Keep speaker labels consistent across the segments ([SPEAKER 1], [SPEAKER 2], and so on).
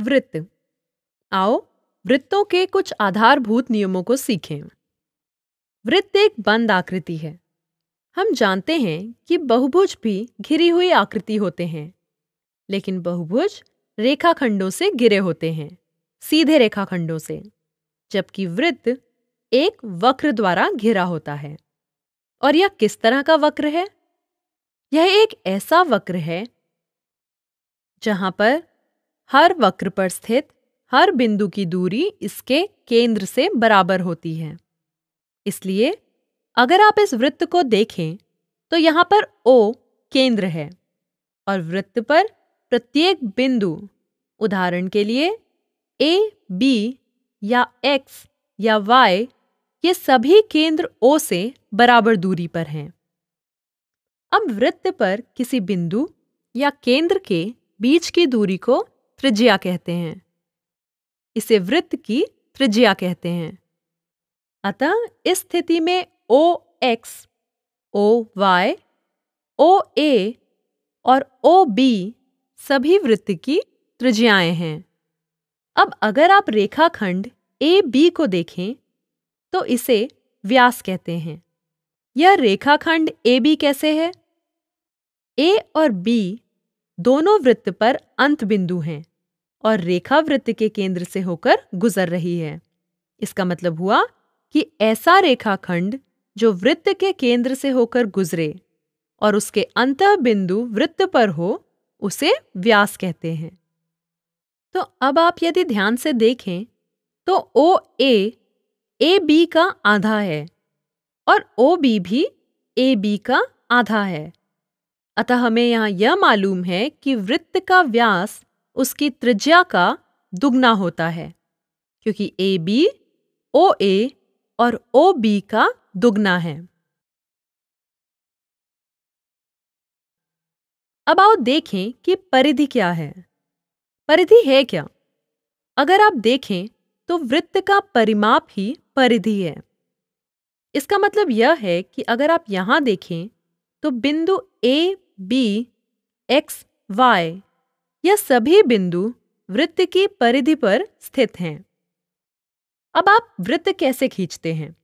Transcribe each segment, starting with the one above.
[SPEAKER 1] वृत्त आओ वृत्तों के कुछ आधारभूत नियमों को सीखें वृत्त एक बंद आकृति है हम जानते हैं कि बहुभुज भी घिरी हुई आकृति होते हैं लेकिन बहुभुज रेखाखंडों से घिरे होते हैं सीधे रेखाखंडों से जबकि वृत्त एक वक्र द्वारा घिरा होता है और यह किस तरह का वक्र है यह एक ऐसा वक्र है जहां पर हर वक्र पर स्थित हर बिंदु की दूरी इसके केंद्र से बराबर होती है इसलिए अगर आप इस वृत्त को देखें तो यहाँ पर ओ केंद्र है और वृत्त पर प्रत्येक बिंदु उदाहरण के लिए ए बी या एक्स या वाई ये सभी केंद्र ओ से बराबर दूरी पर हैं अब वृत्त पर किसी बिंदु या केंद्र के बीच की दूरी को त्रिज्या कहते हैं इसे वृत्त की त्रिज्या कहते हैं अतः इस स्थिति में ओ एक्स ओ वाई ओ ए और ओ बी सभी वृत्त की त्रिज्याएं हैं अब अगर आप रेखाखंड ए बी को देखें तो इसे व्यास कहते हैं यह रेखाखंड ए बी कैसे है ए और बी दोनों वृत्त पर अंत बिंदु हैं और रेखा वृत्त के केंद्र से होकर गुजर रही है इसका मतलब हुआ कि ऐसा रेखाखंड जो वृत्त के केंद्र से होकर गुजरे और उसके अंत बिंदु वृत्त पर हो उसे व्यास कहते हैं तो अब आप यदि ध्यान से देखें तो ओ ए ए बी का आधा है और ओ बी भी ए बी का आधा है अतः हमें यहां यह मालूम है कि वृत्त का व्यास उसकी त्रिज्या का दुगना होता है क्योंकि ए बी ओ ए और ओ बी का दुगना है अब आओ देखें कि परिधि क्या है परिधि है क्या अगर आप देखें तो वृत्त का परिमाप ही परिधि है इसका मतलब यह है कि अगर आप यहां देखें तो बिंदु ए बी एक्स वाई यह सभी बिंदु वृत्त की परिधि पर स्थित हैं अब आप वृत्त कैसे खींचते हैं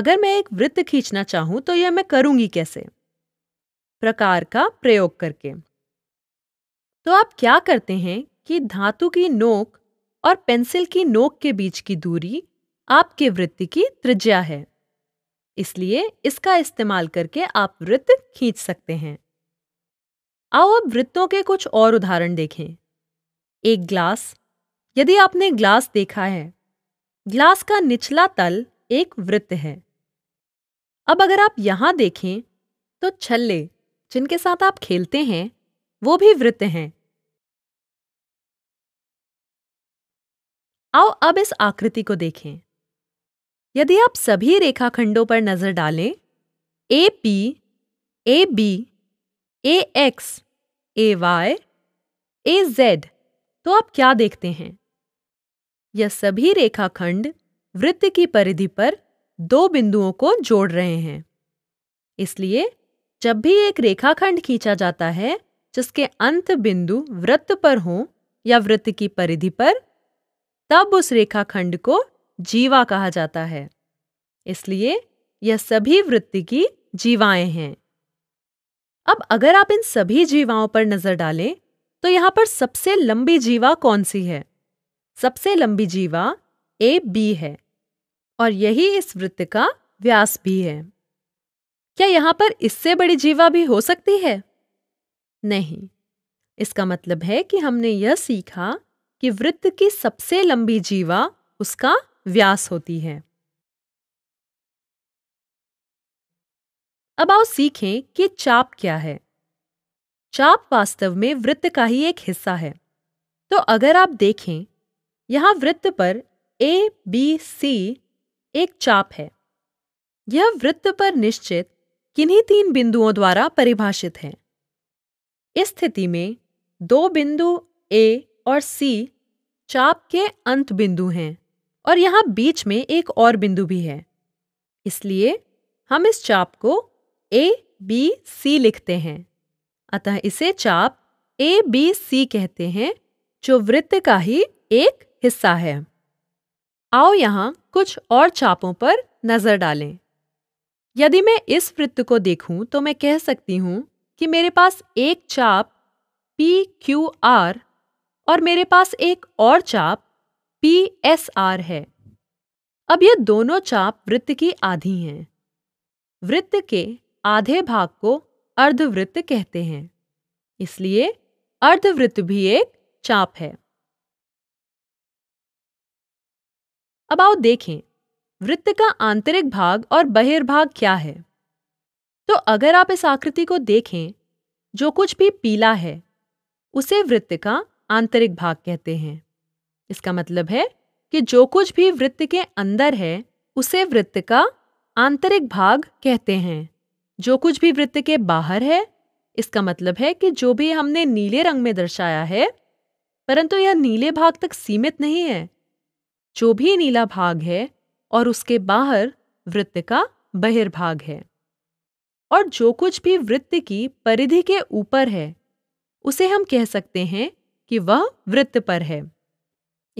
[SPEAKER 1] अगर मैं एक वृत्त खींचना चाहूं तो यह मैं करूंगी कैसे प्रकार का प्रयोग करके तो आप क्या करते हैं कि धातु की नोक और पेंसिल की नोक के बीच की दूरी आपके वृत्त की त्रिज्या है इसलिए इसका इस्तेमाल करके आप वृत्त खींच सकते हैं आओ अब वृत्तों के कुछ और उदाहरण देखें एक ग्लास यदि आपने ग्लास देखा है ग्लास का निचला तल एक वृत्त है अब अगर आप यहां देखें तो छल्ले जिनके साथ आप खेलते हैं वो भी वृत्त हैं आओ अब इस आकृति को देखें यदि आप सभी रेखाखंडों पर नजर डालें A P A B A X A Y A Z तो आप क्या देखते हैं यह सभी रेखाखंड वृत्त की परिधि पर दो बिंदुओं को जोड़ रहे हैं इसलिए जब भी एक रेखाखंड खींचा जाता है जिसके अंत बिंदु वृत्त पर हो या वृत्त की परिधि पर तब उस रेखाखंड को जीवा कहा जाता है इसलिए यह सभी वृत्त की जीवाएं हैं अब अगर आप इन सभी जीवाओं पर नजर डालें तो यहां पर सबसे लंबी जीवा कौन सी है सबसे लंबी जीवा ए बी है और यही इस वृत्त का व्यास भी है क्या यहां पर इससे बड़ी जीवा भी हो सकती है नहीं इसका मतलब है कि हमने यह सीखा कि वृत्त की सबसे लंबी जीवा उसका व्यास होती है अब आओ सीखें कि चाप क्या है चाप वास्तव में वृत्त का ही एक हिस्सा है तो अगर आप देखें यहां वृत्त पर ए बी सी एक चाप है यह वृत्त पर निश्चित किन्हीं तीन बिंदुओं द्वारा परिभाषित है इस स्थिति में दो बिंदु ए और सी चाप के अंत बिंदु हैं और यहां बीच में एक और बिंदु भी है इसलिए हम इस चाप को ए बी सी लिखते हैं अतः इसे चाप ए बी सी कहते हैं जो वृत्त का ही एक हिस्सा है आओ यहाँ कुछ और चापों पर नजर डालें यदि मैं इस वृत्त को देखूं तो मैं कह सकती हूं कि मेरे पास एक चाप पी क्यू आर और मेरे पास एक और चाप पी एस आर है अब ये दोनों चाप वृत्त की आधी हैं वृत्त के आधे भाग को अर्धवृत्त कहते हैं इसलिए अर्धवृत्त भी एक चाप है अब आओ देखें वृत्त का आंतरिक भाग और बहिर्भाग क्या है तो अगर आप इस आकृति को देखें जो कुछ भी पीला है उसे वृत्त का आंतरिक भाग कहते हैं इसका मतलब है कि जो कुछ भी वृत्त के अंदर है उसे वृत्त का आंतरिक भाग कहते हैं जो कुछ भी वृत्त के बाहर है इसका मतलब है कि जो भी हमने नीले रंग में दर्शाया है परंतु यह नीले भाग तक सीमित नहीं है जो भी नीला भाग है और उसके बाहर वृत्त का बहिर्भाग है और जो कुछ भी वृत्त की परिधि के ऊपर है उसे हम कह सकते हैं कि वह वृत्त पर है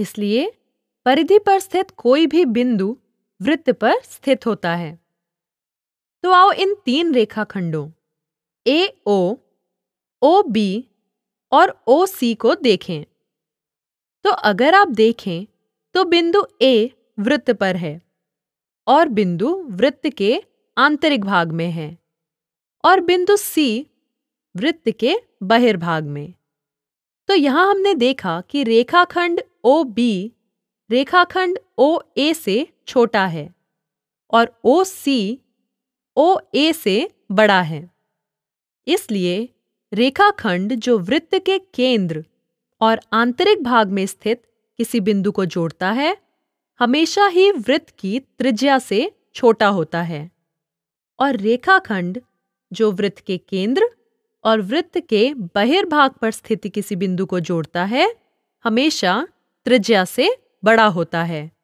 [SPEAKER 1] इसलिए परिधि पर स्थित कोई भी बिंदु वृत्त पर स्थित होता है तो आओ इन तीन रेखाखंडों ए ओ ओ बी और ओ सी को देखें तो अगर आप देखें तो बिंदु ए वृत्त पर है और बिंदु वृत्त के आंतरिक भाग में है और बिंदु सी वृत्त के बहिर्भाग में तो यहां हमने देखा कि रेखाखंड ओ बी रेखाखंड ओ ए से छोटा है और ओ सी ओ ए से बड़ा है इसलिए रेखाखंड जो वृत्त के केंद्र और आंतरिक भाग में स्थित किसी बिंदु को जोड़ता है हमेशा ही वृत्त की त्रिज्या से छोटा होता है और रेखाखंड जो वृत्त के केंद्र और वृत्त के बहिर्भाग पर स्थित किसी बिंदु को जोड़ता है हमेशा त्रिज्या से बड़ा होता है